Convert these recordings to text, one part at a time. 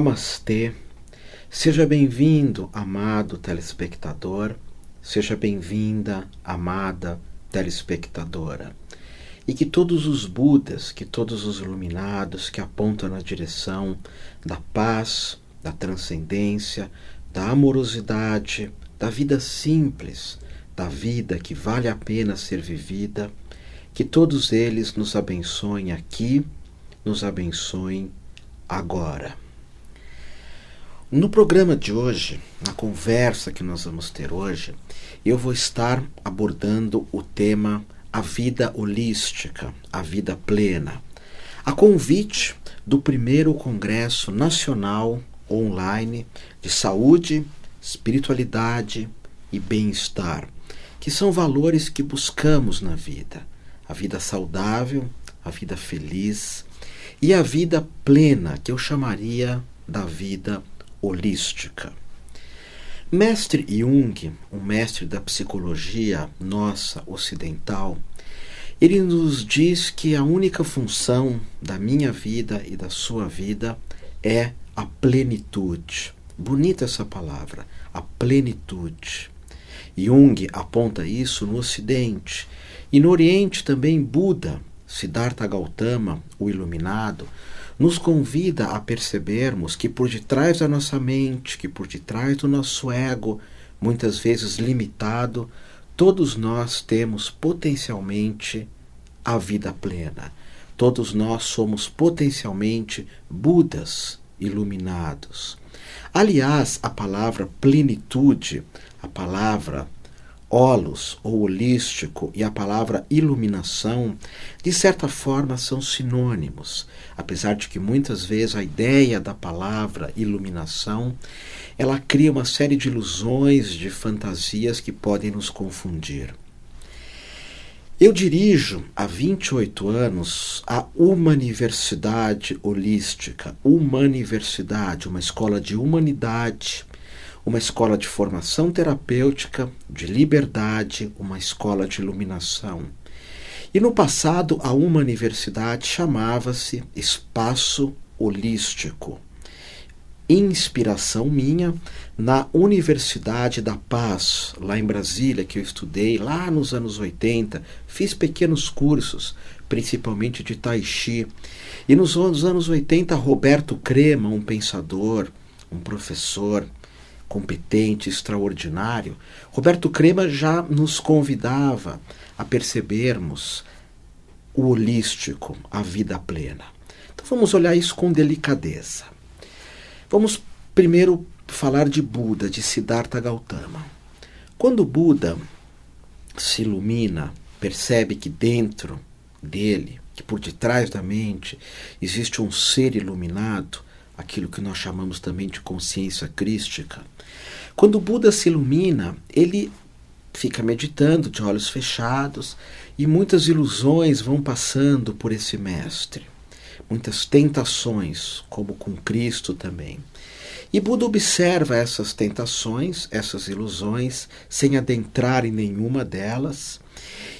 Namastê. Seja bem-vindo, amado telespectador. Seja bem-vinda, amada telespectadora. E que todos os Budas, que todos os iluminados que apontam na direção da paz, da transcendência, da amorosidade, da vida simples, da vida que vale a pena ser vivida, que todos eles nos abençoem aqui, nos abençoem agora. No programa de hoje, na conversa que nós vamos ter hoje, eu vou estar abordando o tema a vida holística, a vida plena, a convite do primeiro Congresso Nacional Online de Saúde, Espiritualidade e Bem-Estar, que são valores que buscamos na vida, a vida saudável, a vida feliz e a vida plena, que eu chamaria da vida holística. Mestre Jung, um mestre da psicologia nossa ocidental, ele nos diz que a única função da minha vida e da sua vida é a plenitude. Bonita essa palavra, a plenitude. Jung aponta isso no Ocidente e no Oriente também Buda, Siddhartha Gautama, o Iluminado, nos convida a percebermos que por detrás da nossa mente, que por detrás do nosso ego, muitas vezes limitado, todos nós temos potencialmente a vida plena. Todos nós somos potencialmente Budas iluminados. Aliás, a palavra plenitude, a palavra holos ou holístico e a palavra iluminação, de certa forma, são sinônimos, apesar de que muitas vezes a ideia da palavra iluminação ela cria uma série de ilusões, de fantasias que podem nos confundir. Eu dirijo há 28 anos a Humaniversidade Holística, Humaniversidade, uma escola de humanidade uma escola de formação terapêutica, de liberdade, uma escola de iluminação. E no passado, a uma universidade chamava-se Espaço Holístico. Inspiração minha na Universidade da Paz, lá em Brasília, que eu estudei lá nos anos 80, fiz pequenos cursos, principalmente de tai chi. E nos anos 80, Roberto Crema, um pensador, um professor, competente, extraordinário, Roberto Crema já nos convidava a percebermos o holístico, a vida plena. Então vamos olhar isso com delicadeza. Vamos primeiro falar de Buda, de Siddhartha Gautama. Quando Buda se ilumina, percebe que dentro dele, que por detrás da mente, existe um ser iluminado, aquilo que nós chamamos também de consciência crística. Quando o Buda se ilumina, ele fica meditando de olhos fechados e muitas ilusões vão passando por esse mestre, muitas tentações, como com Cristo também. E Buda observa essas tentações, essas ilusões, sem adentrar em nenhuma delas,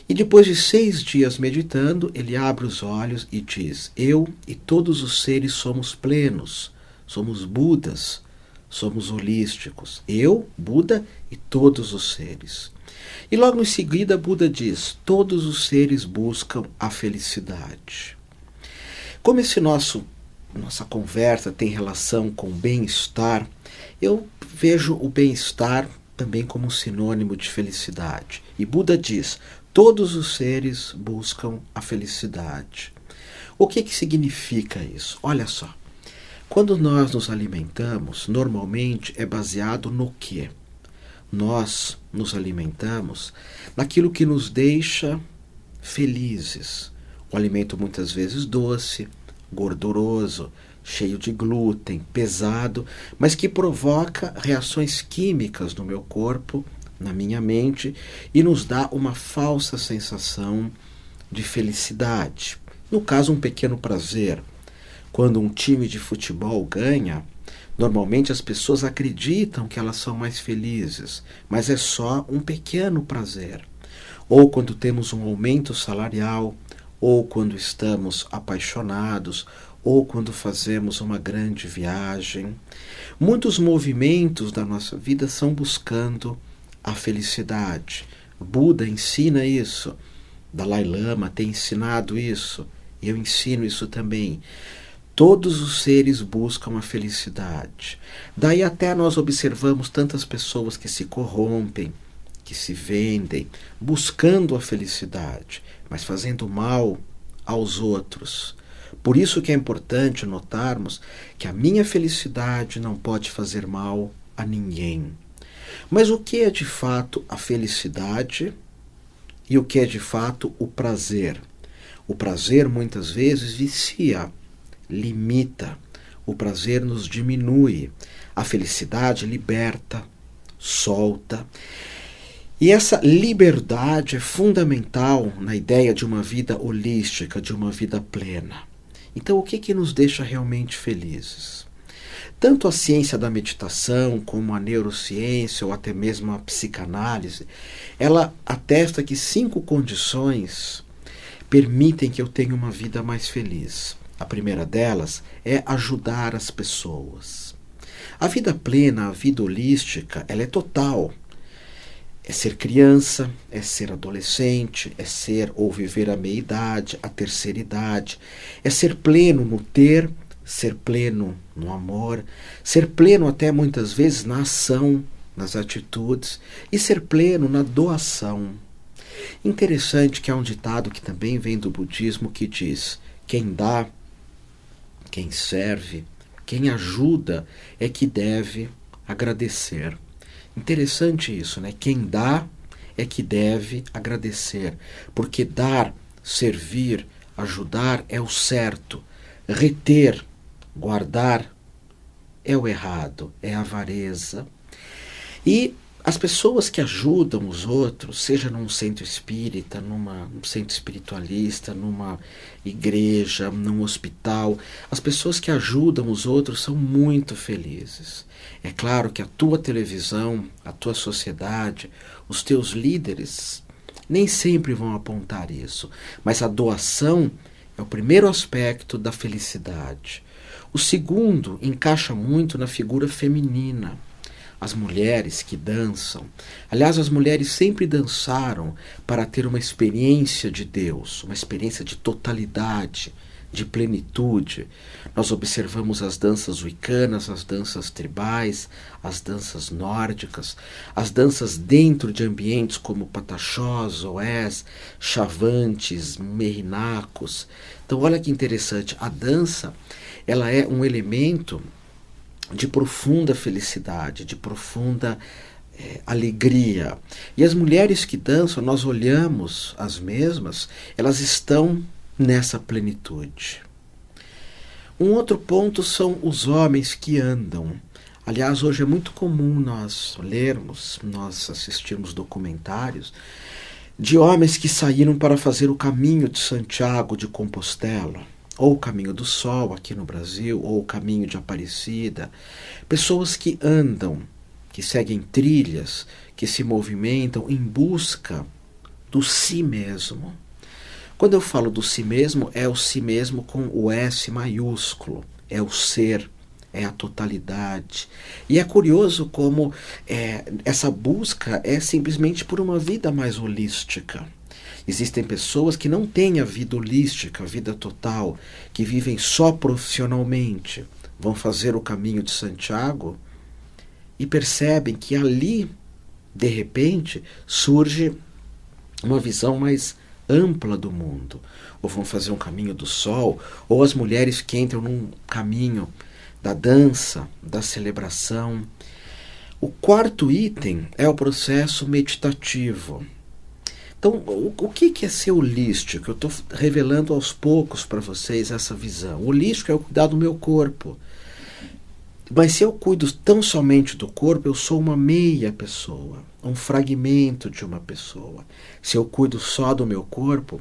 e depois de seis dias meditando, ele abre os olhos e diz: Eu e todos os seres somos plenos, somos Budas, somos holísticos. Eu, Buda e todos os seres. E logo em seguida, Buda diz: Todos os seres buscam a felicidade. Como esse nosso nossa conversa tem relação com bem-estar, eu vejo o bem-estar também como um sinônimo de felicidade. E Buda diz: todos os seres buscam a felicidade. O que, que significa isso? Olha só. Quando nós nos alimentamos, normalmente é baseado no que? Nós nos alimentamos naquilo que nos deixa felizes. O alimento muitas vezes doce, gorduroso, cheio de glúten, pesado, mas que provoca reações químicas no meu corpo na minha mente e nos dá uma falsa sensação de felicidade. No caso, um pequeno prazer. Quando um time de futebol ganha, normalmente as pessoas acreditam que elas são mais felizes, mas é só um pequeno prazer. Ou quando temos um aumento salarial, ou quando estamos apaixonados, ou quando fazemos uma grande viagem. Muitos movimentos da nossa vida são buscando a felicidade. Buda ensina isso, Dalai Lama tem ensinado isso, eu ensino isso também. Todos os seres buscam a felicidade. Daí até nós observamos tantas pessoas que se corrompem, que se vendem, buscando a felicidade, mas fazendo mal aos outros. Por isso que é importante notarmos que a minha felicidade não pode fazer mal a ninguém. Mas o que é de fato a felicidade e o que é de fato o prazer? O prazer muitas vezes vicia, limita, o prazer nos diminui, a felicidade liberta, solta. E essa liberdade é fundamental na ideia de uma vida holística, de uma vida plena. Então, o que, que nos deixa realmente felizes? tanto a ciência da meditação como a neurociência ou até mesmo a psicanálise, ela atesta que cinco condições permitem que eu tenha uma vida mais feliz. A primeira delas é ajudar as pessoas. A vida plena, a vida holística, ela é total. É ser criança, é ser adolescente, é ser ou viver a meia idade, a terceira idade, é ser pleno no ter ser pleno no amor, ser pleno até muitas vezes na ação, nas atitudes e ser pleno na doação. Interessante que há um ditado que também vem do budismo que diz: quem dá, quem serve, quem ajuda é que deve agradecer. Interessante isso, né? Quem dá é que deve agradecer, porque dar, servir, ajudar é o certo. Reter guardar é o errado, é a avareza. E as pessoas que ajudam os outros, seja num centro espírita, numa, num centro espiritualista, numa igreja, num hospital, as pessoas que ajudam os outros são muito felizes. É claro que a tua televisão, a tua sociedade, os teus líderes nem sempre vão apontar isso, mas a doação é o primeiro aspecto da felicidade. O segundo encaixa muito na figura feminina. As mulheres que dançam. Aliás, as mulheres sempre dançaram para ter uma experiência de Deus, uma experiência de totalidade, de plenitude. Nós observamos as danças wicanas, as danças tribais, as danças nórdicas, as danças dentro de ambientes como pataxós, oés, chavantes, merinacos Então, olha que interessante, a dança ela é um elemento de profunda felicidade, de profunda é, alegria. E as mulheres que dançam, nós olhamos as mesmas, elas estão nessa plenitude. Um outro ponto são os homens que andam. Aliás, hoje é muito comum nós lermos, nós assistirmos documentários de homens que saíram para fazer o caminho de Santiago de Compostela ou o Caminho do Sol aqui no Brasil, ou o Caminho de Aparecida. Pessoas que andam, que seguem trilhas, que se movimentam em busca do si mesmo. Quando eu falo do si mesmo, é o si mesmo com o S maiúsculo, é o ser, é a totalidade. E é curioso como é, essa busca é simplesmente por uma vida mais holística Existem pessoas que não têm a vida holística, a vida total, que vivem só profissionalmente, vão fazer o caminho de Santiago e percebem que ali, de repente, surge uma visão mais ampla do mundo. Ou vão fazer um caminho do sol, ou as mulheres que entram num caminho da dança, da celebração. O quarto item é o processo meditativo. Então, o, o que, que é ser holístico? Eu estou revelando aos poucos para vocês essa visão. O holístico é o cuidar do meu corpo. Mas se eu cuido tão somente do corpo, eu sou uma meia pessoa, um fragmento de uma pessoa. Se eu cuido só do meu corpo,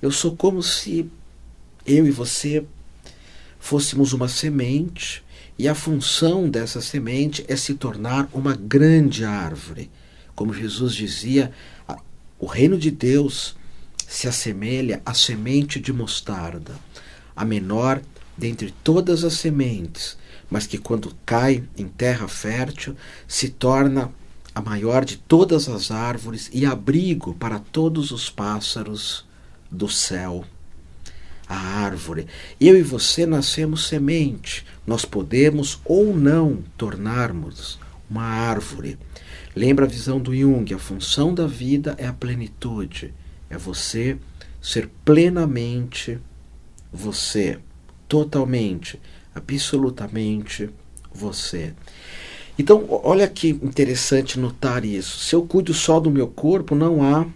eu sou como se eu e você fôssemos uma semente e a função dessa semente é se tornar uma grande árvore. Como Jesus dizia, o reino de Deus se assemelha à semente de mostarda, a menor dentre todas as sementes, mas que quando cai em terra fértil se torna a maior de todas as árvores e abrigo para todos os pássaros do céu. A árvore. Eu e você nascemos semente. Nós podemos ou não tornarmos uma árvore. Lembra a visão do Jung: a função da vida é a plenitude, é você ser plenamente você, totalmente, absolutamente você. Então, olha que interessante notar isso. Se eu cuido só do meu corpo, não há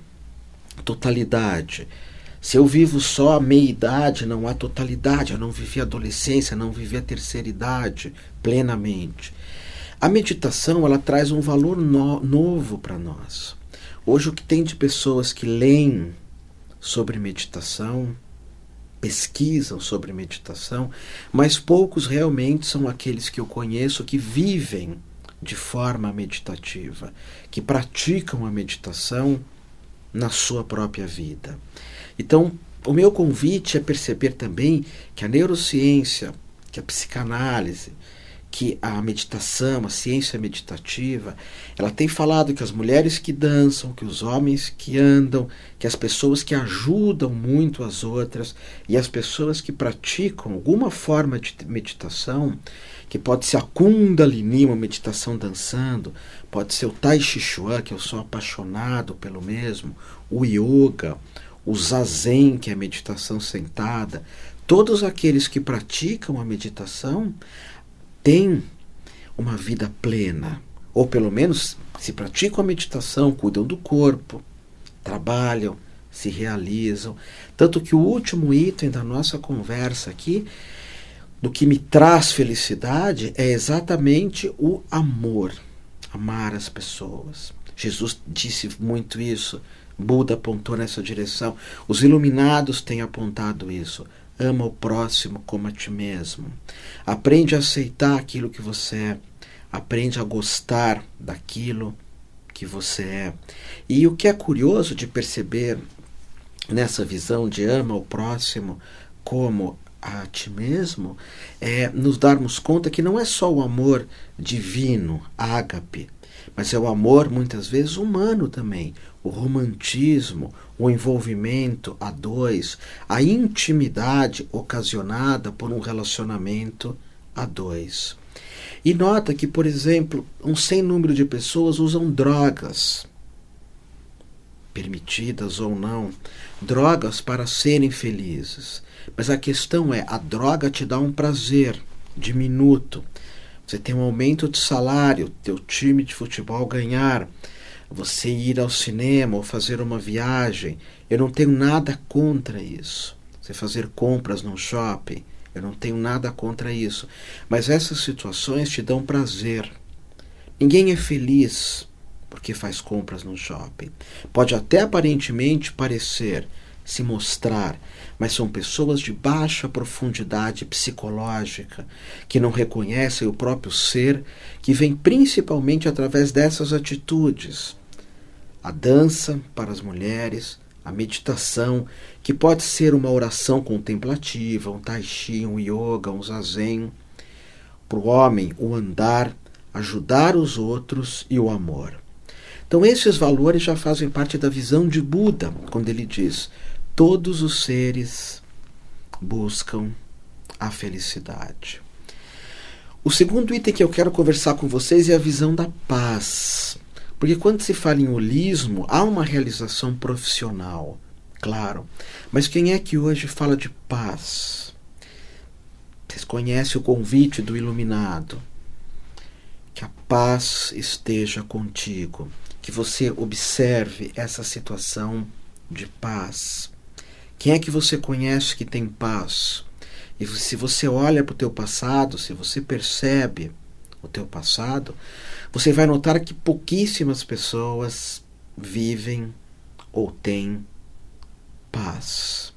totalidade. Se eu vivo só a meia idade, não há totalidade. Eu não vivi a adolescência, não vivi a terceira idade plenamente. A meditação ela traz um valor no, novo para nós. Hoje o que tem de pessoas que leem sobre meditação, pesquisam sobre meditação, mas poucos realmente são aqueles que eu conheço que vivem de forma meditativa, que praticam a meditação na sua própria vida. Então, o meu convite é perceber também que a neurociência, que a psicanálise, que a meditação, a ciência meditativa, ela tem falado que as mulheres que dançam, que os homens que andam, que as pessoas que ajudam muito as outras e as pessoas que praticam alguma forma de meditação, que pode ser a Kundalini, uma meditação dançando, pode ser o Tai Chi Chuan, que eu sou apaixonado pelo mesmo, o yoga, o zazen, que é a meditação sentada, todos aqueles que praticam a meditação, tem uma vida plena, ou pelo menos se praticam a meditação, cuidam do corpo, trabalham, se realizam. Tanto que o último item da nossa conversa aqui, do que me traz felicidade, é exatamente o amor. Amar as pessoas. Jesus disse muito isso. Buda apontou nessa direção. Os iluminados têm apontado isso ama o próximo como a ti mesmo. Aprende a aceitar aquilo que você é, aprende a gostar daquilo que você é. E o que é curioso de perceber nessa visão de ama o próximo como a ti mesmo é nos darmos conta que não é só o amor divino, ágape, mas é o amor muitas vezes humano também, o romantismo, o envolvimento a dois, a intimidade ocasionada por um relacionamento a dois. E nota que, por exemplo, um sem número de pessoas usam drogas, permitidas ou não, drogas para serem felizes. Mas a questão é: a droga te dá um prazer diminuto, você ter um aumento de salário, teu time de futebol ganhar, você ir ao cinema ou fazer uma viagem. Eu não tenho nada contra isso. Você fazer compras num shopping, eu não tenho nada contra isso. Mas essas situações te dão prazer. Ninguém é feliz porque faz compras num shopping. Pode até aparentemente parecer, se mostrar, mas são pessoas de baixa profundidade psicológica, que não reconhecem o próprio ser, que vem principalmente através dessas atitudes. A dança para as mulheres, a meditação, que pode ser uma oração contemplativa, um tai chi, um yoga, um zazen. Para o homem, o andar, ajudar os outros e o amor. Então, esses valores já fazem parte da visão de Buda, quando ele diz: todos os seres buscam a felicidade. O segundo item que eu quero conversar com vocês é a visão da paz. Porque quando se fala em holismo, há uma realização profissional, claro. Mas quem é que hoje fala de paz? Vocês conhecem o convite do iluminado? Que a paz esteja contigo, que você observe essa situação de paz. Quem é que você conhece que tem paz? E se você olha para o teu passado, se você percebe o teu passado, você vai notar que pouquíssimas pessoas vivem ou têm paz.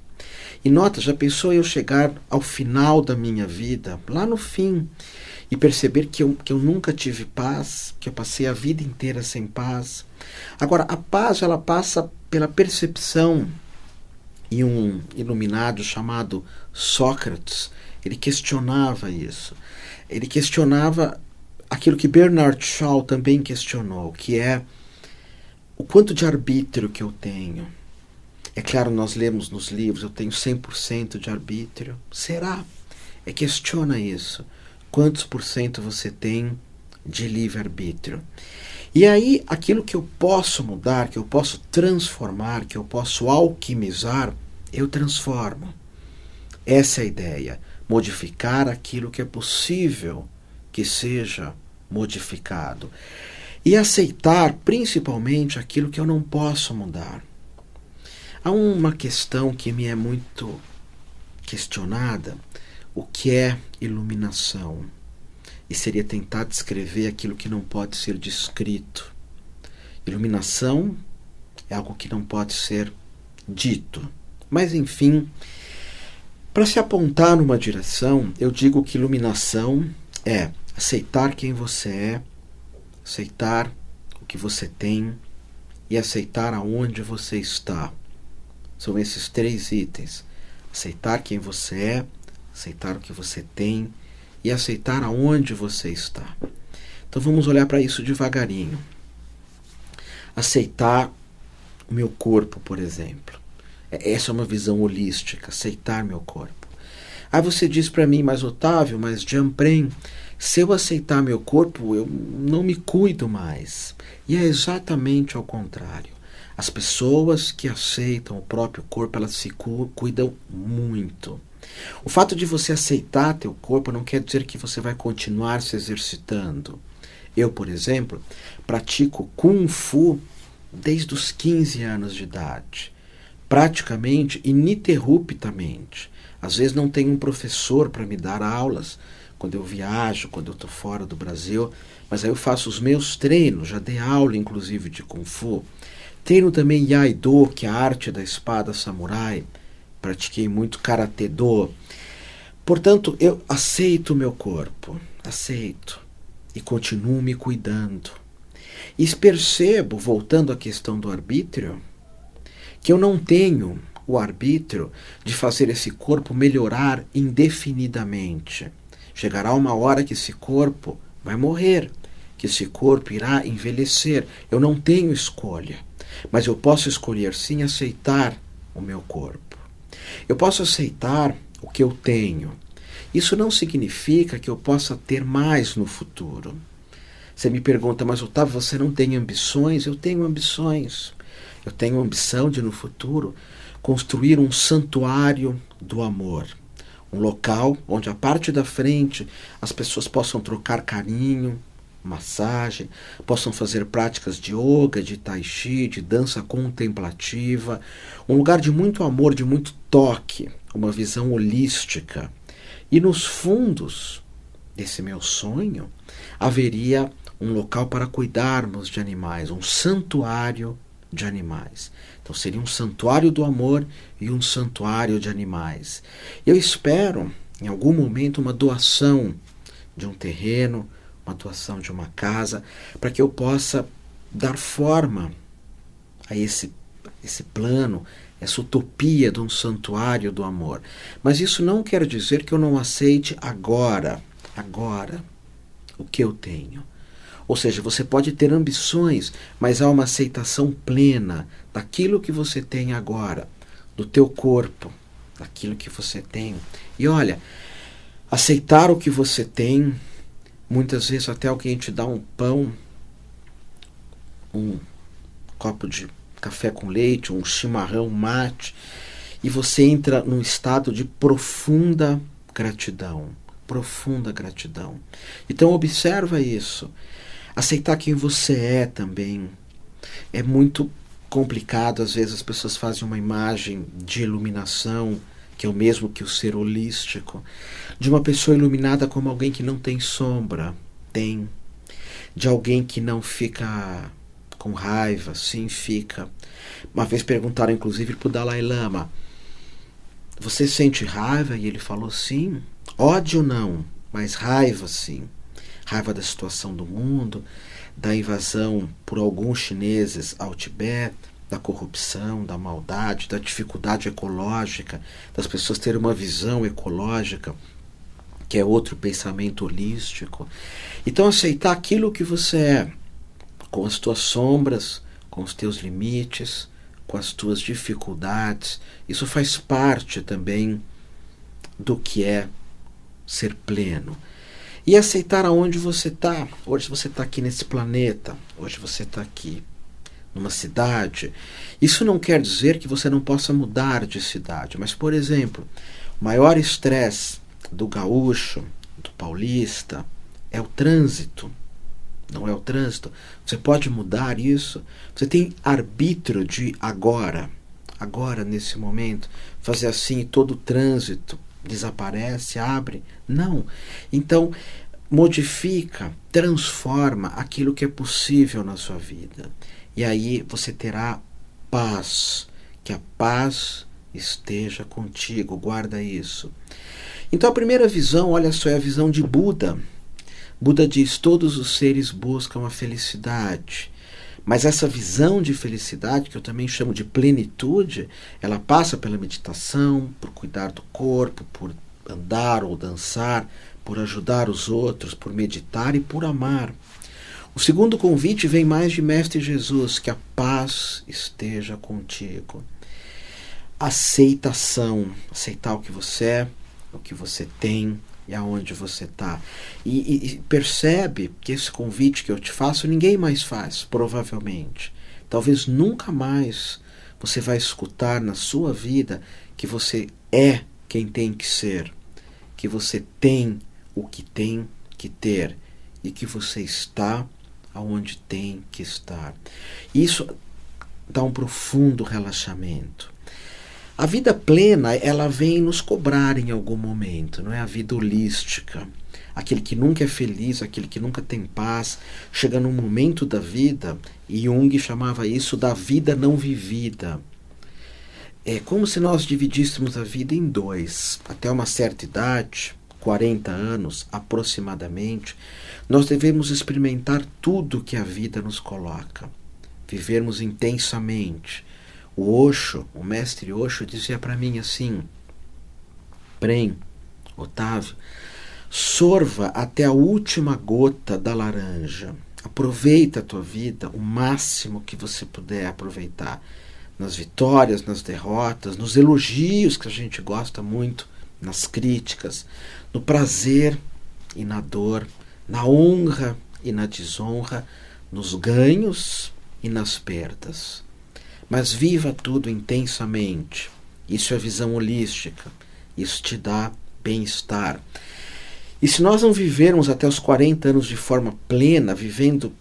E nota, já pensou eu chegar ao final da minha vida, lá no fim, e perceber que eu, que eu nunca tive paz, que eu passei a vida inteira sem paz? Agora, a paz, ela passa pela percepção e um iluminado chamado Sócrates, ele questionava isso. Ele questionava aquilo que Bernard Shaw também questionou, que é o quanto de arbítrio que eu tenho. É claro, nós lemos nos livros, eu tenho 100% de arbítrio. Será? É questiona isso. Quantos por cento você tem de livre arbítrio? E aí, aquilo que eu posso mudar, que eu posso transformar, que eu posso alquimizar, eu transformo. Essa é a ideia. Modificar aquilo que é possível que seja modificado. E aceitar principalmente aquilo que eu não posso mudar. Há uma questão que me é muito questionada: o que é iluminação? e seria tentar descrever aquilo que não pode ser descrito. Iluminação é algo que não pode ser dito. Mas, enfim, para se apontar numa direção, eu digo que iluminação é aceitar quem você é, aceitar o que você tem e aceitar aonde você está. São esses três itens: aceitar quem você é, aceitar o que você tem e aceitar aonde você está. Então vamos olhar para isso devagarinho. Aceitar o meu corpo, por exemplo. É, essa é uma visão holística, aceitar meu corpo. Aí você diz para mim, mas Otávio, mas Jamprem, se eu aceitar meu corpo, eu não me cuido mais. E é exatamente ao contrário. As pessoas que aceitam o próprio corpo, elas se cuidam muito. O fato de você aceitar teu corpo não quer dizer que você vai continuar se exercitando. Eu, por exemplo, pratico Kung Fu desde os 15 anos de idade, praticamente ininterruptamente. Às vezes não tenho um professor para me dar aulas, quando eu viajo, quando eu estou fora do Brasil, mas aí eu faço os meus treinos, já dei aula inclusive de Kung Fu. Treino também Yaido, que é a arte da espada samurai pratiquei muito karatê-do. Portanto, eu aceito o meu corpo, aceito e continuo me cuidando. E percebo, voltando à questão do arbítrio, que eu não tenho o arbítrio de fazer esse corpo melhorar indefinidamente. Chegará uma hora que esse corpo vai morrer, que esse corpo irá envelhecer. Eu não tenho escolha, mas eu posso escolher sim aceitar o meu corpo. Eu posso aceitar o que eu tenho. Isso não significa que eu possa ter mais no futuro. Você me pergunta, mas Otávio, você não tem ambições? Eu tenho ambições. Eu tenho ambição de, no futuro, construir um santuário do amor. Um local onde a parte da frente as pessoas possam trocar carinho, massagem, possam fazer práticas de yoga, de tai chi, de dança contemplativa, um lugar de muito amor, de muito toque, uma visão holística. E nos fundos desse meu sonho haveria um local para cuidarmos de animais, um santuário de animais. Então seria um santuário do amor e um santuário de animais. Eu espero em algum momento uma doação de um terreno uma atuação de uma casa, para que eu possa dar forma a esse, esse plano, essa utopia de um santuário do amor. Mas isso não quer dizer que eu não aceite agora, agora, o que eu tenho. Ou seja, você pode ter ambições, mas há uma aceitação plena daquilo que você tem agora, do teu corpo, daquilo que você tem. E olha, aceitar o que você tem Muitas vezes até alguém te dá um pão, um copo de café com leite, um chimarrão, um mate, e você entra num estado de profunda gratidão, profunda gratidão. Então observa isso. Aceitar quem você é também é muito complicado, às vezes as pessoas fazem uma imagem de iluminação que é o mesmo que o ser holístico, de uma pessoa iluminada como alguém que não tem sombra, tem, de alguém que não fica com raiva, sim fica. Uma vez perguntaram inclusive para o Dalai Lama: Você sente raiva? E ele falou: Sim. Ódio não, mas raiva sim. Raiva da situação do mundo, da invasão por alguns chineses ao Tibete da corrupção, da maldade, da dificuldade ecológica, das pessoas terem uma visão ecológica, que é outro pensamento holístico. Então, aceitar aquilo que você é, com as tuas sombras, com os teus limites, com as tuas dificuldades, isso faz parte também do que é ser pleno. E aceitar aonde você está. Hoje você está aqui nesse planeta, hoje você está aqui numa cidade. Isso não quer dizer que você não possa mudar de cidade, mas, por exemplo, o maior estresse do gaúcho, do paulista, é o trânsito. Não é o trânsito. Você pode mudar isso. Você tem arbítrio de agora, agora, nesse momento, fazer assim todo o trânsito desaparece, abre. Não. Então, modifica, transforma aquilo que é possível na sua vida. E aí você terá paz. Que a paz esteja contigo. Guarda isso. Então a primeira visão, olha só, é a visão de Buda. Buda diz: todos os seres buscam a felicidade. Mas essa visão de felicidade, que eu também chamo de plenitude, ela passa pela meditação, por cuidar do corpo, por andar ou dançar, por ajudar os outros, por meditar e por amar. O segundo convite vem mais de Mestre Jesus, que a paz esteja contigo. Aceitação, aceitar o que você é, o que você tem e aonde você está. E, e percebe que esse convite que eu te faço ninguém mais faz, provavelmente. Talvez nunca mais você vai escutar na sua vida que você é quem tem que ser, que você tem o que tem que ter e que você está aonde tem que estar. Isso dá um profundo relaxamento. A vida plena, ela vem nos cobrar em algum momento, não é a vida holística. Aquele que nunca é feliz, aquele que nunca tem paz, chega num momento da vida, e Jung chamava isso da vida não vivida. É como se nós dividíssemos a vida em dois. Até uma certa idade, 40 anos aproximadamente, nós devemos experimentar tudo que a vida nos coloca, vivermos intensamente. O Osho, o mestre Osho, dizia para mim assim: Prem, Otávio, sorva até a última gota da laranja. Aproveita a tua vida o máximo que você puder aproveitar. Nas vitórias, nas derrotas, nos elogios que a gente gosta muito, nas críticas, no prazer e na dor, na honra e na desonra, nos ganhos e nas perdas. Mas viva tudo intensamente. Isso é visão holística. Isso te dá bem-estar. E se nós não vivermos até os 40 anos de forma plena, vivendo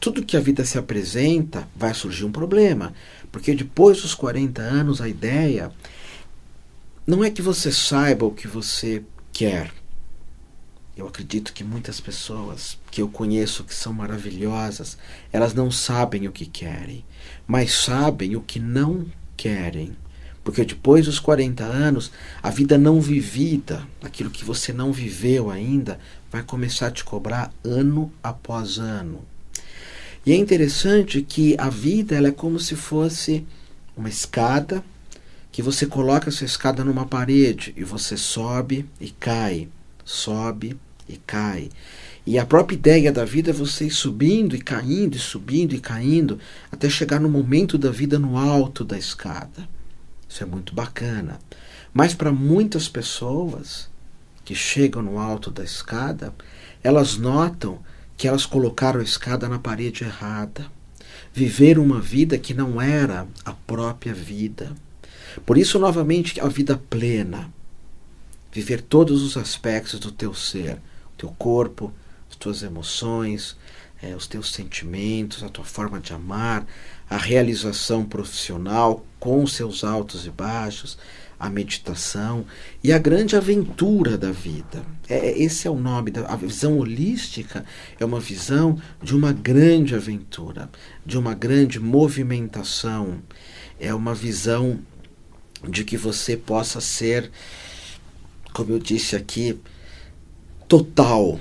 tudo que a vida se apresenta, vai surgir um problema. Porque depois dos 40 anos, a ideia não é que você saiba o que você quer. Eu acredito que muitas pessoas que eu conheço que são maravilhosas, elas não sabem o que querem, mas sabem o que não querem. Porque depois dos 40 anos, a vida não vivida, aquilo que você não viveu ainda, vai começar a te cobrar ano após ano. E é interessante que a vida ela é como se fosse uma escada que você coloca a sua escada numa parede e você sobe e cai, sobe e cai. E a própria ideia da vida é você ir subindo e caindo, e subindo e caindo, até chegar no momento da vida no alto da escada. Isso é muito bacana. Mas para muitas pessoas que chegam no alto da escada, elas notam que elas colocaram a escada na parede errada. Viveram uma vida que não era a própria vida. Por isso, novamente, a vida plena. Viver todos os aspectos do teu ser, o teu corpo, as tuas emoções, é, os teus sentimentos, a tua forma de amar, a realização profissional com seus altos e baixos, a meditação e a grande aventura da vida. É, é esse é o nome da a visão holística é uma visão de uma grande aventura, de uma grande movimentação, é uma visão de que você possa ser, como eu disse aqui, total.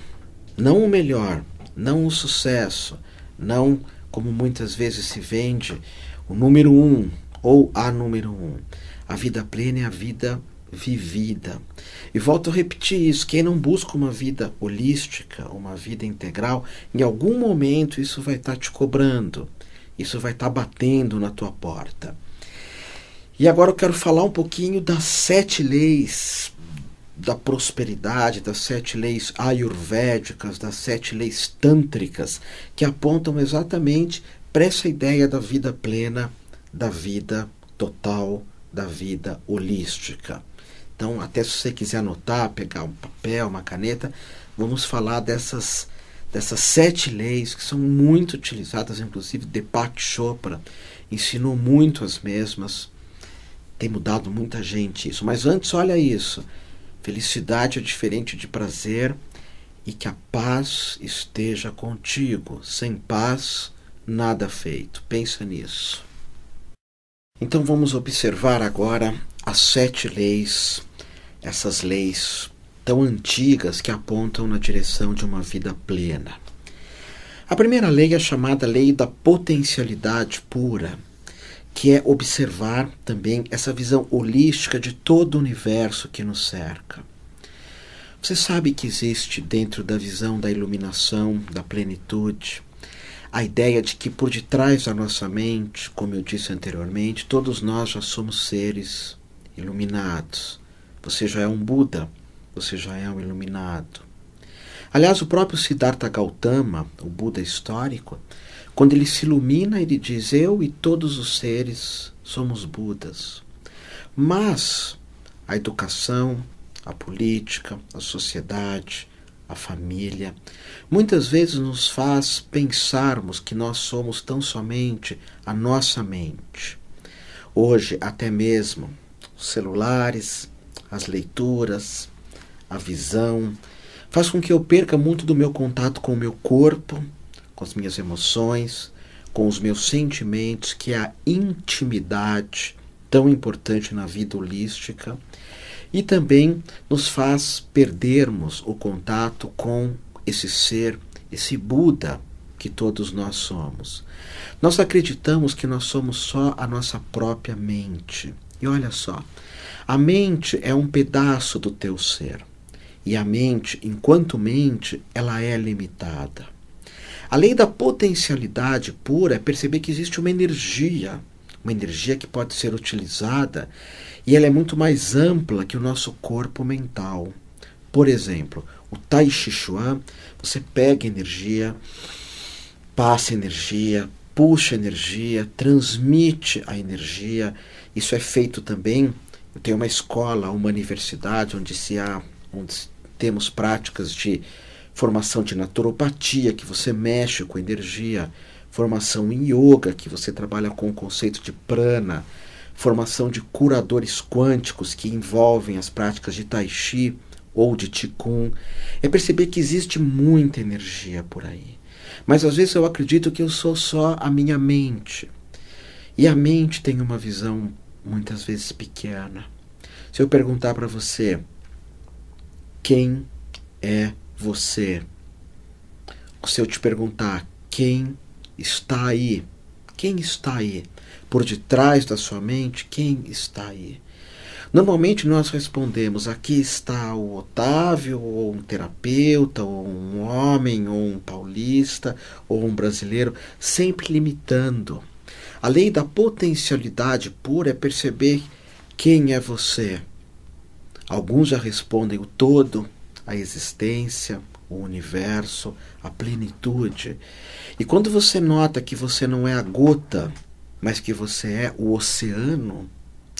Não o melhor, não o sucesso, não como muitas vezes se vende, o número um ou a número um. A vida plena é a vida vivida. E volto a repetir isso: quem não busca uma vida holística, uma vida integral, em algum momento isso vai estar tá te cobrando, isso vai estar tá batendo na tua porta. E agora eu quero falar um pouquinho das sete leis da prosperidade, das sete leis ayurvédicas, das sete leis tântricas, que apontam exatamente para essa ideia da vida plena, da vida total, da vida holística. Então, até se você quiser anotar, pegar um papel, uma caneta, vamos falar dessas dessas sete leis que são muito utilizadas, inclusive Deepak Chopra ensinou muito as mesmas. Tem mudado muita gente isso. Mas antes, olha isso. Felicidade é diferente de prazer e que a paz esteja contigo. Sem paz, nada feito. Pensa nisso. Então vamos observar agora as sete leis, essas leis tão antigas que apontam na direção de uma vida plena. A primeira lei é chamada lei da potencialidade pura que é observar também essa visão holística de todo o universo que nos cerca. Você sabe que existe dentro da visão da iluminação, da plenitude, a ideia de que por detrás da nossa mente, como eu disse anteriormente, todos nós já somos seres iluminados. Você já é um Buda, você já é um iluminado. Aliás, o próprio Siddhartha Gautama, o Buda histórico, quando ele se ilumina, ele diz: Eu e todos os seres somos Budas. Mas a educação, a política, a sociedade, a família, muitas vezes nos faz pensarmos que nós somos tão somente a nossa mente. Hoje, até mesmo os celulares, as leituras, a visão, faz com que eu perca muito do meu contato com o meu corpo, com as minhas emoções, com os meus sentimentos, que é a intimidade tão importante na vida holística, e também nos faz perdermos o contato com esse ser, esse Buda que todos nós somos. Nós acreditamos que nós somos só a nossa própria mente. E olha só, a mente é um pedaço do teu ser. E a mente, enquanto mente, ela é limitada. A lei da potencialidade pura é perceber que existe uma energia, uma energia que pode ser utilizada e ela é muito mais ampla que o nosso corpo mental. Por exemplo, o Tai Chi Chuan, você pega energia, passa energia, puxa energia, transmite a energia. Isso é feito também. Eu tenho uma escola, uma universidade onde se há, onde temos práticas de formação de naturopatia, que você mexe com energia, formação em yoga, que você trabalha com o conceito de prana, formação de curadores quânticos que envolvem as práticas de tai chi ou de qigong. É perceber que existe muita energia por aí. Mas às vezes eu acredito que eu sou só a minha mente. E a mente tem uma visão muitas vezes pequena. Se eu perguntar para você quem é você, se eu te perguntar quem está aí, quem está aí? Por detrás da sua mente, quem está aí? Normalmente nós respondemos: aqui está o Otávio, ou um terapeuta, ou um homem, ou um paulista, ou um brasileiro, sempre limitando. A lei da potencialidade pura é perceber quem é você. Alguns já respondem o todo, a existência, o universo, a plenitude. E quando você nota que você não é a gota, mas que você é o oceano,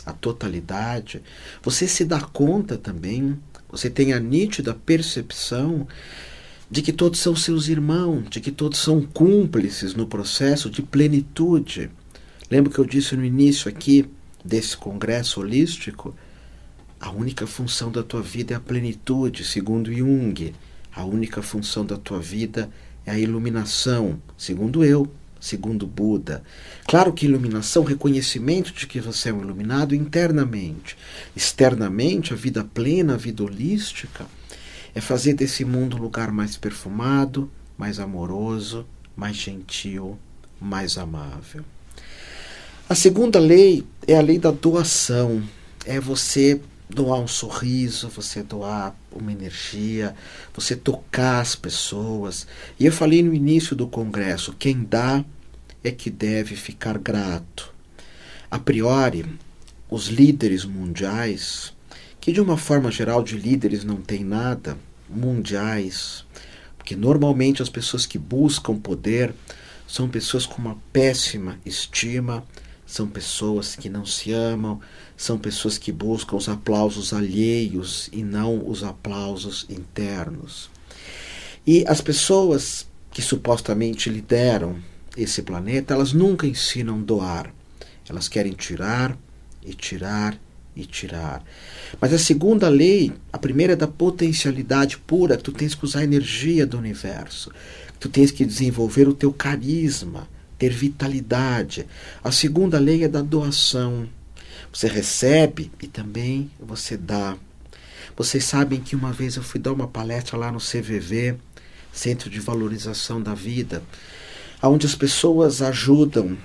a totalidade, você se dá conta também, você tem a nítida percepção de que todos são seus irmãos, de que todos são cúmplices no processo de plenitude. Lembra que eu disse no início aqui desse congresso holístico a única função da tua vida é a plenitude, segundo Jung. A única função da tua vida é a iluminação, segundo eu, segundo Buda. Claro que iluminação, reconhecimento de que você é um iluminado internamente. Externamente, a vida plena, a vida holística, é fazer desse mundo um lugar mais perfumado, mais amoroso, mais gentil, mais amável. A segunda lei é a lei da doação. É você doar um sorriso, você doar uma energia, você tocar as pessoas. E eu falei no início do congresso: quem dá é que deve ficar grato. A priori, os líderes mundiais, que de uma forma geral de líderes não tem nada, mundiais, porque normalmente as pessoas que buscam poder são pessoas com uma péssima estima são pessoas que não se amam, são pessoas que buscam os aplausos alheios e não os aplausos internos. E as pessoas que supostamente lideram esse planeta, elas nunca ensinam doar. Elas querem tirar e tirar e tirar. Mas a segunda lei, a primeira é da potencialidade pura, tu tens que usar a energia do universo. Tu tens que desenvolver o teu carisma ter vitalidade. A segunda lei é da doação. Você recebe e também você dá. Vocês sabem que uma vez eu fui dar uma palestra lá no CVV, Centro de Valorização da Vida, onde as pessoas ajudam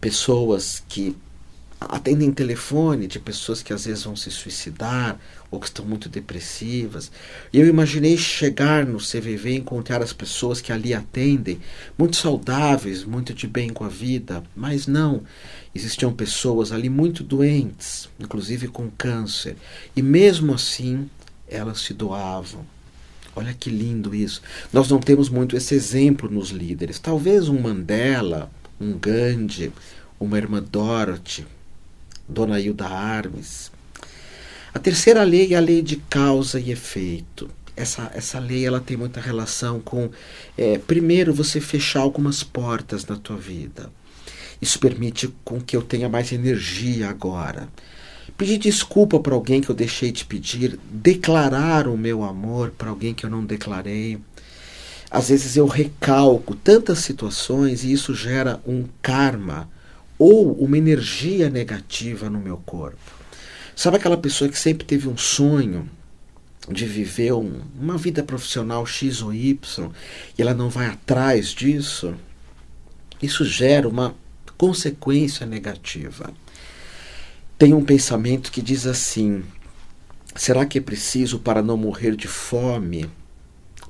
pessoas que atendem telefone de pessoas que às vezes vão se suicidar ou que estão muito depressivas. E eu imaginei chegar no CVV e encontrar as pessoas que ali atendem, muito saudáveis, muito de bem com a vida, mas não. Existiam pessoas ali muito doentes, inclusive com câncer, e mesmo assim elas se doavam. Olha que lindo isso. Nós não temos muito esse exemplo nos líderes. Talvez um Mandela, um Gandhi, uma irmã Dorothy, Dona Hilda Armes. A terceira lei é a lei de causa e efeito. Essa, essa lei ela tem muita relação com, é, primeiro, você fechar algumas portas na tua vida. Isso permite com que eu tenha mais energia agora. Pedir desculpa para alguém que eu deixei de pedir, declarar o meu amor para alguém que eu não declarei. Às vezes eu recalco tantas situações e isso gera um karma ou uma energia negativa no meu corpo. Sabe aquela pessoa que sempre teve um sonho de viver um, uma vida profissional X ou Y e ela não vai atrás disso? Isso gera uma consequência negativa. Tem um pensamento que diz assim: será que é preciso para não morrer de fome,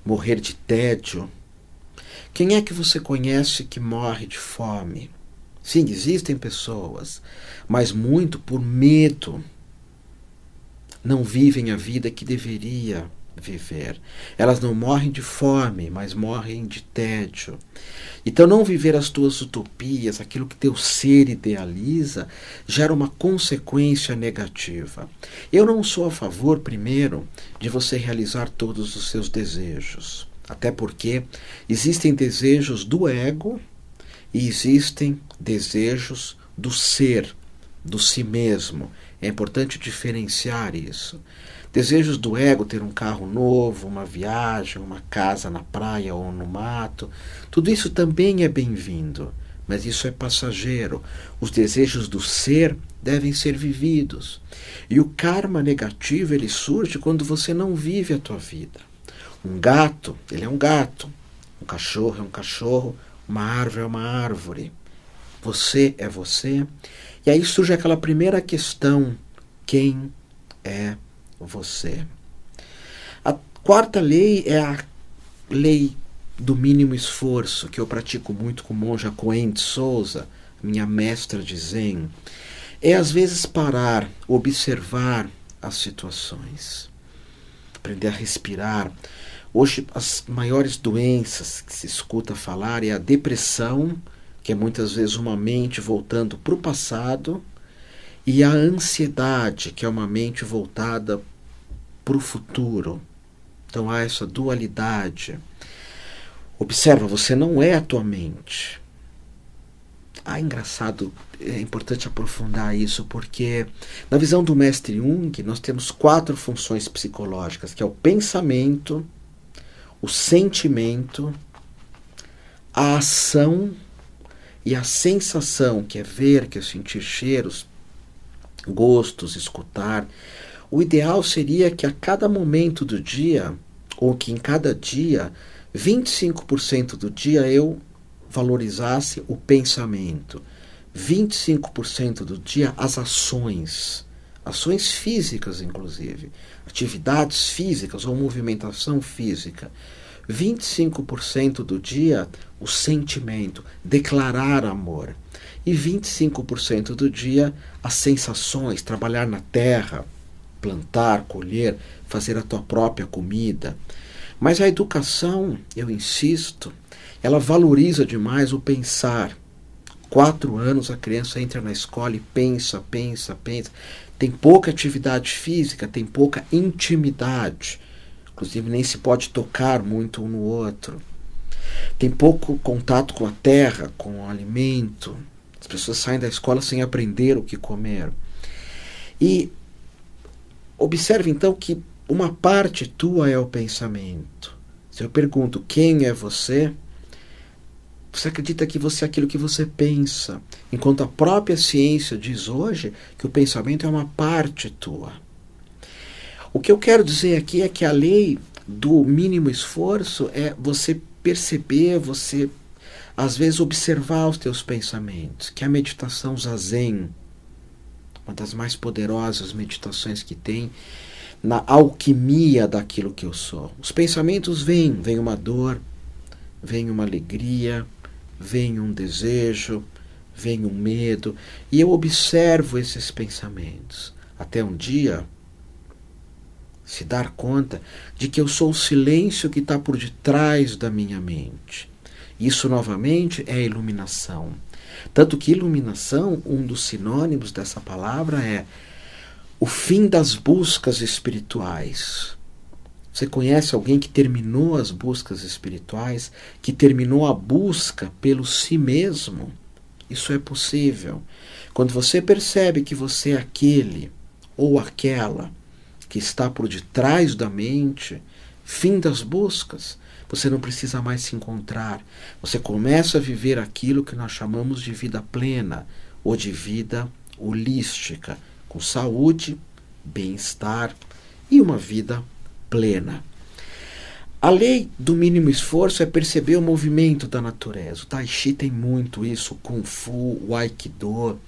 morrer de tédio? Quem é que você conhece que morre de fome? Sim, existem pessoas, mas muito por medo não vivem a vida que deveria viver. Elas não morrem de fome, mas morrem de tédio. Então, não viver as tuas utopias, aquilo que teu ser idealiza, gera uma consequência negativa. Eu não sou a favor, primeiro, de você realizar todos os seus desejos. Até porque existem desejos do ego e existem desejos do ser, do si mesmo. É importante diferenciar isso. Desejos do ego, ter um carro novo, uma viagem, uma casa na praia ou no mato, tudo isso também é bem-vindo, mas isso é passageiro. Os desejos do ser devem ser vividos. E o karma negativo ele surge quando você não vive a tua vida. Um gato, ele é um gato. Um cachorro é um cachorro. Uma árvore é uma árvore. Você é você. E aí surge aquela primeira questão: quem é você? A quarta lei é a lei do mínimo esforço, que eu pratico muito com monja Coen de Souza, minha mestra de Zen. É às vezes parar, observar as situações, aprender a respirar, Hoje, as maiores doenças que se escuta falar é a depressão, que é muitas vezes uma mente voltando para o passado, e a ansiedade, que é uma mente voltada para o futuro. Então há essa dualidade. Observa, você não é a tua mente. Ah, engraçado, é importante aprofundar isso, porque na visão do mestre Jung, nós temos quatro funções psicológicas, que é o pensamento, o sentimento, a ação e a sensação, que é ver, que é sentir cheiros, gostos, escutar. O ideal seria que a cada momento do dia, ou que em cada dia, 25% do dia eu valorizasse o pensamento, 25% do dia as ações, ações físicas inclusive, atividades físicas ou movimentação física, 25% do dia o sentimento, declarar amor. E 25% do dia as sensações, trabalhar na terra, plantar, colher, fazer a tua própria comida. Mas a educação, eu insisto, ela valoriza demais o pensar. Quatro anos a criança entra na escola e pensa, pensa, pensa. Tem pouca atividade física, tem pouca intimidade. Inclusive, nem se pode tocar muito um no outro. Tem pouco contato com a terra, com o alimento. As pessoas saem da escola sem aprender o que comer. E observe então que uma parte tua é o pensamento. Se eu pergunto quem é você, você acredita que você é aquilo que você pensa, enquanto a própria ciência diz hoje que o pensamento é uma parte tua. O que eu quero dizer aqui é que a lei do mínimo esforço é você perceber, você às vezes observar os teus pensamentos, que a meditação zazen, uma das mais poderosas meditações que tem na alquimia daquilo que eu sou. Os pensamentos vêm, vem uma dor, vem uma alegria, vem um desejo, vem um medo, e eu observo esses pensamentos até um dia se dar conta de que eu sou o silêncio que está por detrás da minha mente. Isso novamente é iluminação. Tanto que iluminação, um dos sinônimos dessa palavra é o fim das buscas espirituais. Você conhece alguém que terminou as buscas espirituais, que terminou a busca pelo si mesmo? Isso é possível. Quando você percebe que você é aquele ou aquela que está por detrás da mente, fim das buscas. Você não precisa mais se encontrar. Você começa a viver aquilo que nós chamamos de vida plena ou de vida holística, com saúde, bem-estar e uma vida plena. A lei do mínimo esforço é perceber o movimento da natureza. O Tai Chi tem muito isso, o Kung Fu, o Aikido.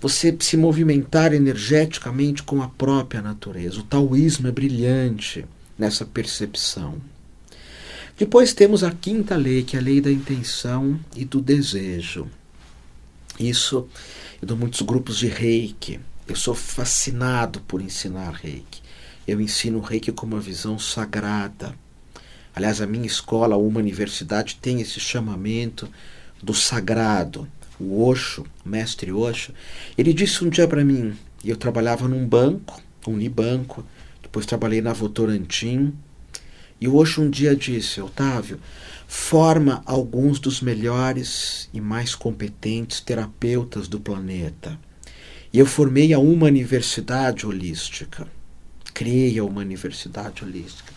Você se movimentar energeticamente com a própria natureza. O taoísmo é brilhante nessa percepção. Depois temos a quinta lei, que é a lei da intenção e do desejo. Isso eu dou muitos grupos de reiki. Eu sou fascinado por ensinar reiki. Eu ensino reiki com uma visão sagrada Aliás, a minha escola, uma universidade, tem esse chamamento do sagrado. O Osho, o mestre Osho, ele disse um dia para mim, e eu trabalhava num banco, Unibanco, depois trabalhei na Votorantim, e o Osho um dia disse, Otávio, forma alguns dos melhores e mais competentes terapeutas do planeta. E eu formei a uma universidade holística. Criei a uma universidade holística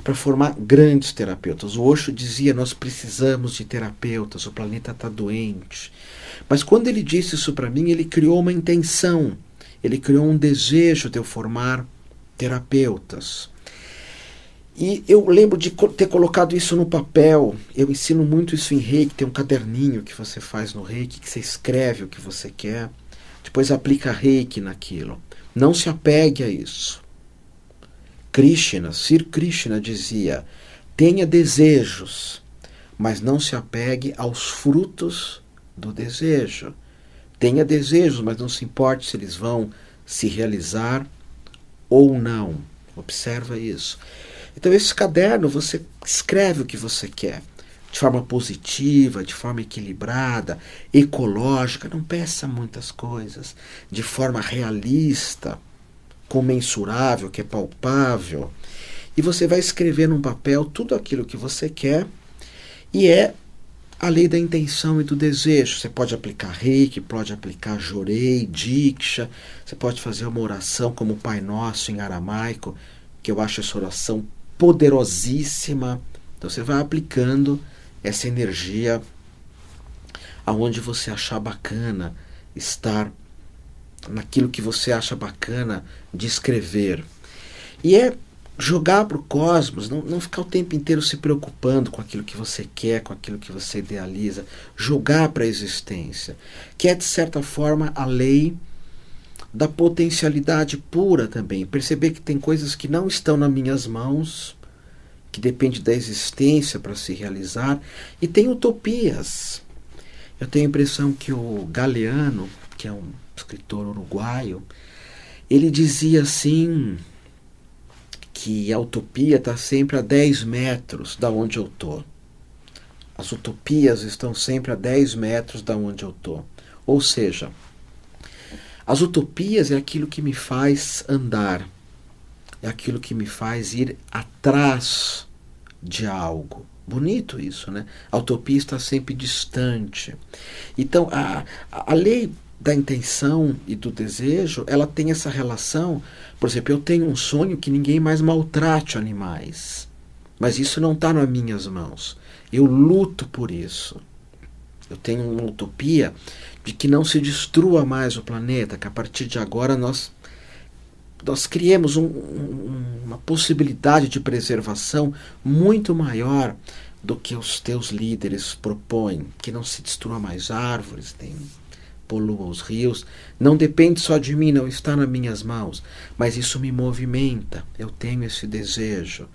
para formar grandes terapeutas. O Osho dizia: nós precisamos de terapeutas, o planeta está doente. Mas quando ele disse isso para mim, ele criou uma intenção, ele criou um desejo de eu formar terapeutas. E eu lembro de ter colocado isso no papel. Eu ensino muito isso em reiki. Tem um caderninho que você faz no reiki, que você escreve o que você quer. Depois aplica reiki naquilo. Não se apegue a isso. Krishna, Sir Krishna dizia: tenha desejos, mas não se apegue aos frutos do desejo. Tenha desejos, mas não se importe se eles vão se realizar ou não. Observa isso. Então, esse caderno você escreve o que você quer, de forma positiva, de forma equilibrada, ecológica, não peça muitas coisas, de forma realista comensurável, que é palpável. E você vai escrever num papel tudo aquilo que você quer e é a lei da intenção e do desejo. Você pode aplicar reiki, pode aplicar jorei, diksha, você pode fazer uma oração como o Pai Nosso em aramaico, que eu acho essa oração poderosíssima. Então você vai aplicando essa energia aonde você achar bacana estar naquilo que você acha bacana de escrever. E é jogar para o cosmos, não, não ficar o tempo inteiro se preocupando com aquilo que você quer, com aquilo que você idealiza, jogar para a existência, que é de certa forma a lei da potencialidade pura também, perceber que tem coisas que não estão nas minhas mãos, que depende da existência para se realizar, e tem utopias. Eu tenho a impressão que o Galeano, que é um escritor uruguaio, ele dizia assim que a utopia está sempre a 10 metros da onde eu estou. As utopias estão sempre a 10 metros da onde eu estou. Ou seja, as utopias é aquilo que me faz andar, é aquilo que me faz ir atrás de algo. Bonito isso, né? A utopia está sempre distante. Então, a, a lei da intenção e do desejo, ela tem essa relação. Por exemplo, eu tenho um sonho que ninguém mais maltrate animais, mas isso não está nas minhas mãos. Eu luto por isso. Eu tenho uma utopia de que não se destrua mais o planeta, que a partir de agora nós nós criemos um, um, uma possibilidade de preservação muito maior do que os teus líderes propõem, que não se destrua mais árvores, tem polua os rios. Não depende só de mim, não está nas minhas mãos, mas isso me movimenta. Eu tenho esse desejo.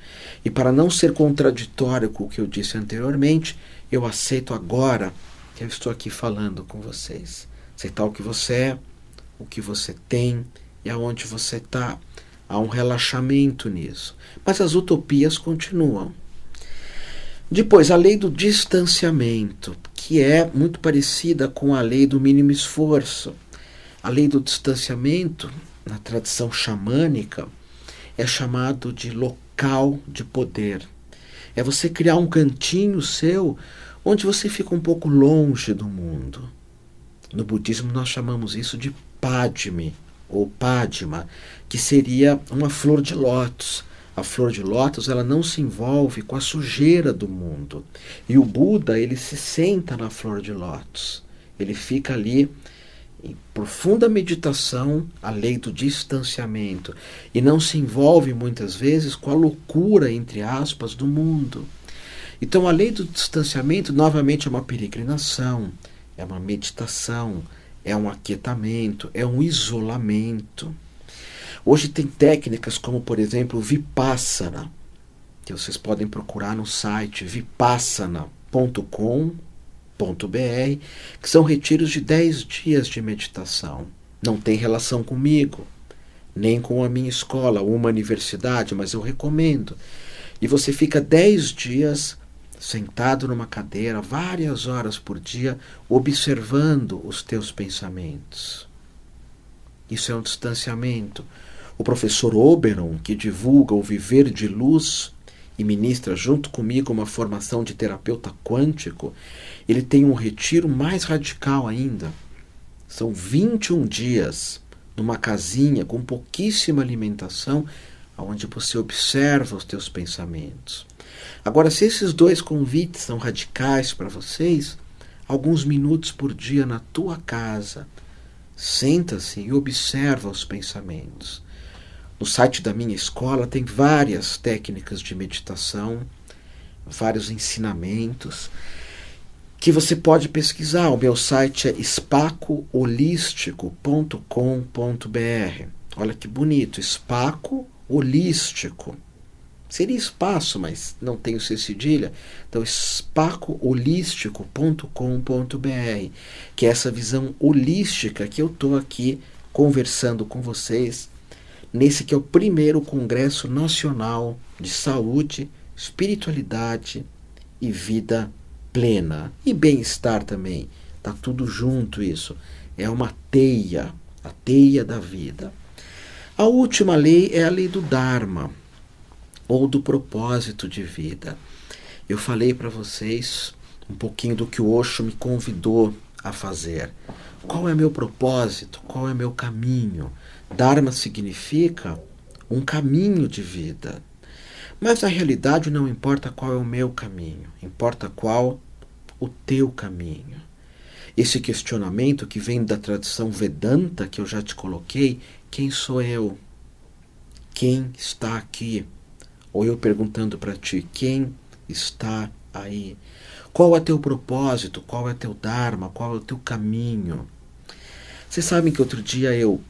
E para não ser contraditório com o que eu disse anteriormente, eu aceito agora que eu estou aqui falando com vocês. Aceitar o que você é, o que você tem e aonde você está. Há um relaxamento nisso. Mas as utopias continuam. Depois, a lei do distanciamento, que é muito parecida com a lei do mínimo esforço. A lei do distanciamento, na tradição xamânica, é chamado de local de poder. É você criar um cantinho seu onde você fica um pouco longe do mundo. No budismo nós chamamos isso de Padme ou Padma, que seria uma flor de lótus a flor de lótus ela não se envolve com a sujeira do mundo. E o Buda ele se senta na flor de lótus. Ele fica ali em profunda meditação, a lei do distanciamento, e não se envolve muitas vezes com a loucura entre aspas do mundo. Então a lei do distanciamento novamente é uma peregrinação, é uma meditação, é um aquietamento, é um isolamento. Hoje tem técnicas como, por exemplo, Vipassana, que vocês podem procurar no site vipassana.com.br, que são retiros de 10 dias de meditação. Não tem relação comigo, nem com a minha escola ou uma universidade, mas eu recomendo. E você fica 10 dias sentado numa cadeira, várias horas por dia, observando os teus pensamentos. Isso é um distanciamento. O professor Oberon, que divulga o Viver de Luz e ministra junto comigo uma formação de terapeuta quântico, ele tem um retiro mais radical ainda. São 21 dias numa casinha com pouquíssima alimentação, onde você observa os teus pensamentos. Agora, se esses dois convites são radicais para vocês, alguns minutos por dia na tua casa, senta-se e observa os pensamentos. No site da minha escola tem várias técnicas de meditação, vários ensinamentos que você pode pesquisar. O meu site é espacoholístico.com.br. Olha que bonito, espaco holístico. Seria espaço, mas não tenho o C cedilha. Então, espacoholístico.com.br, que é essa visão holística que eu estou aqui conversando com vocês nesse que é o primeiro Congresso Nacional de Saúde, Espiritualidade e Vida Plena. E bem-estar também. Está tudo junto isso. É uma teia, a teia da vida. A última lei é a lei do Dharma, ou do propósito de vida. Eu falei para vocês um pouquinho do que o Osho me convidou a fazer. Qual é meu propósito? Qual é meu caminho? Dharma significa um caminho de vida. Mas na realidade não importa qual é o meu caminho, importa qual o teu caminho. Esse questionamento que vem da tradição Vedanta que eu já te coloquei, quem sou eu? Quem está aqui? Ou eu perguntando para ti, quem está aí? Qual é teu propósito? Qual é teu dharma? Qual é o teu caminho? Vocês sabem que outro dia eu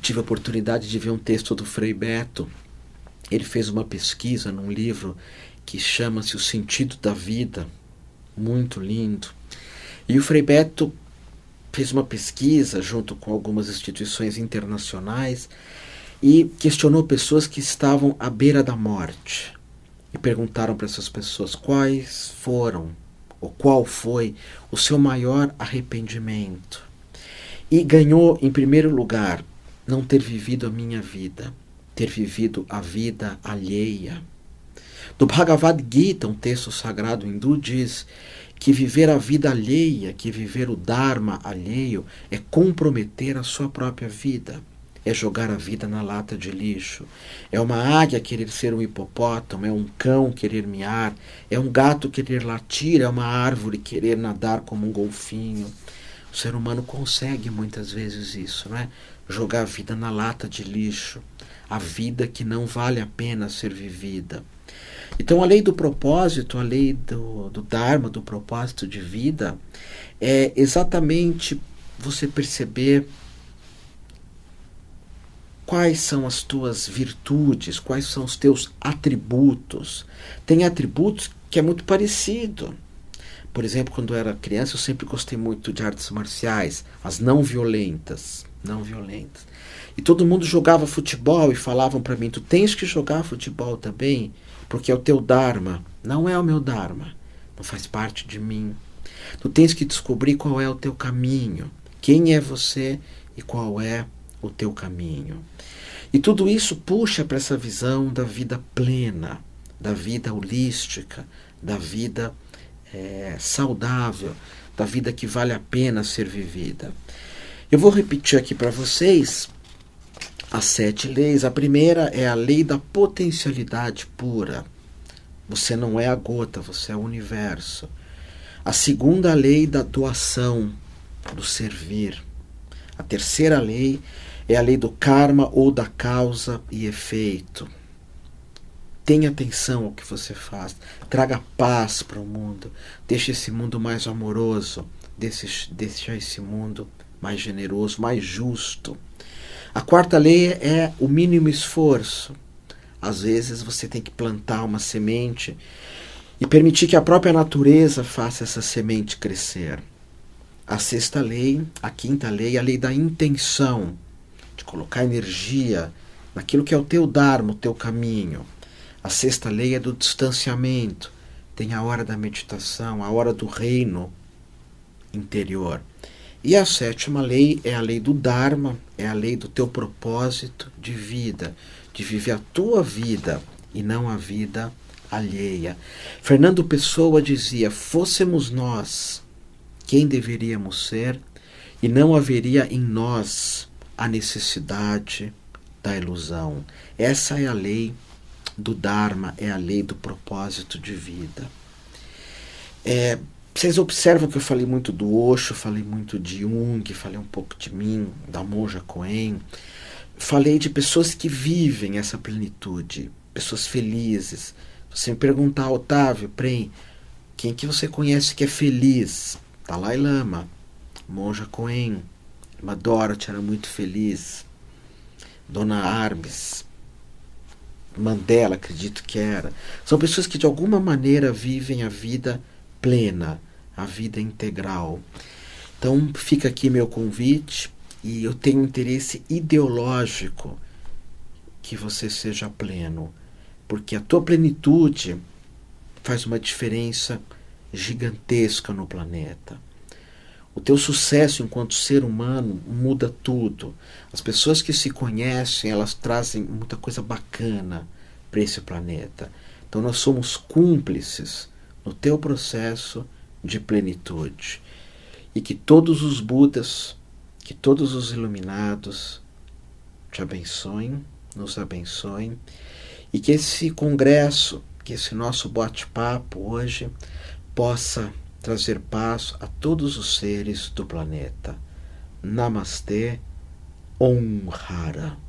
tive a oportunidade de ver um texto do Frei Beto. Ele fez uma pesquisa num livro que chama-se O Sentido da Vida, muito lindo. E o Frei Beto fez uma pesquisa junto com algumas instituições internacionais e questionou pessoas que estavam à beira da morte. E perguntaram para essas pessoas quais foram ou qual foi o seu maior arrependimento. E ganhou em primeiro lugar não ter vivido a minha vida, ter vivido a vida alheia. Do Bhagavad Gita, um texto sagrado hindu, diz que viver a vida alheia, que viver o Dharma alheio, é comprometer a sua própria vida, é jogar a vida na lata de lixo, é uma águia querer ser um hipopótamo, é um cão querer miar, é um gato querer latir, é uma árvore querer nadar como um golfinho. O ser humano consegue muitas vezes isso, não é? jogar a vida na lata de lixo, a vida que não vale a pena ser vivida. Então, a lei do propósito, a lei do, do Dharma, do propósito de vida, é exatamente você perceber quais são as tuas virtudes, quais são os teus atributos. Tem atributos que é muito parecido. Por exemplo, quando eu era criança, eu sempre gostei muito de artes marciais, as não violentas não violentas. E todo mundo jogava futebol e falavam para mim: tu tens que jogar futebol também, porque é o teu Dharma. Não é o meu Dharma, não faz parte de mim. Tu tens que descobrir qual é o teu caminho, quem é você e qual é o teu caminho. E tudo isso puxa para essa visão da vida plena, da vida holística, da vida é, saudável, da vida que vale a pena ser vivida. Eu vou repetir aqui para vocês as sete leis. A primeira é a lei da potencialidade pura. Você não é a gota, você é o universo. A segunda lei da doação, do servir. A terceira lei é a lei do karma ou da causa e efeito. Tenha atenção ao que você faz. Traga paz para o mundo. Deixe esse mundo mais amoroso. Deixe, deixe esse mundo mais generoso, mais justo. A quarta lei é o mínimo esforço. Às vezes você tem que plantar uma semente e permitir que a própria natureza faça essa semente crescer. A sexta lei, a quinta lei, é a lei da intenção, de colocar energia naquilo que é o teu dharma, o teu caminho. A sexta lei é do distanciamento. Tem a hora da meditação, a hora do reino interior. E a sétima lei é a lei do Dharma, é a lei do teu propósito de vida, de viver a tua vida e não a vida alheia. Fernando Pessoa dizia: fôssemos nós quem deveríamos ser, e não haveria em nós a necessidade da ilusão. Essa é a lei do Dharma, é a lei do propósito de vida. É, vocês observam que eu falei muito do Osho, falei muito de Jung, falei um pouco de mim, da Monja Cohen. Falei de pessoas que vivem essa plenitude, pessoas felizes. Você me perguntar, Otávio, Prem, quem que você conhece que é feliz? Dalai Lama, Monja Cohen, Irmã era muito feliz, Dona Armes, Mandela, acredito que era. São pessoas que de alguma maneira vivem a vida plena, a vida integral. Então fica aqui meu convite e eu tenho interesse ideológico que você seja pleno, porque a tua plenitude faz uma diferença gigantesca no planeta. O teu sucesso enquanto ser humano muda tudo. As pessoas que se conhecem, elas trazem muita coisa bacana para esse planeta. Então nós somos cúmplices no teu processo de plenitude. E que todos os Budas, que todos os iluminados te abençoem, nos abençoem, e que esse congresso, que esse nosso bate-papo hoje possa trazer paz a todos os seres do planeta. Namastê, Om Hara.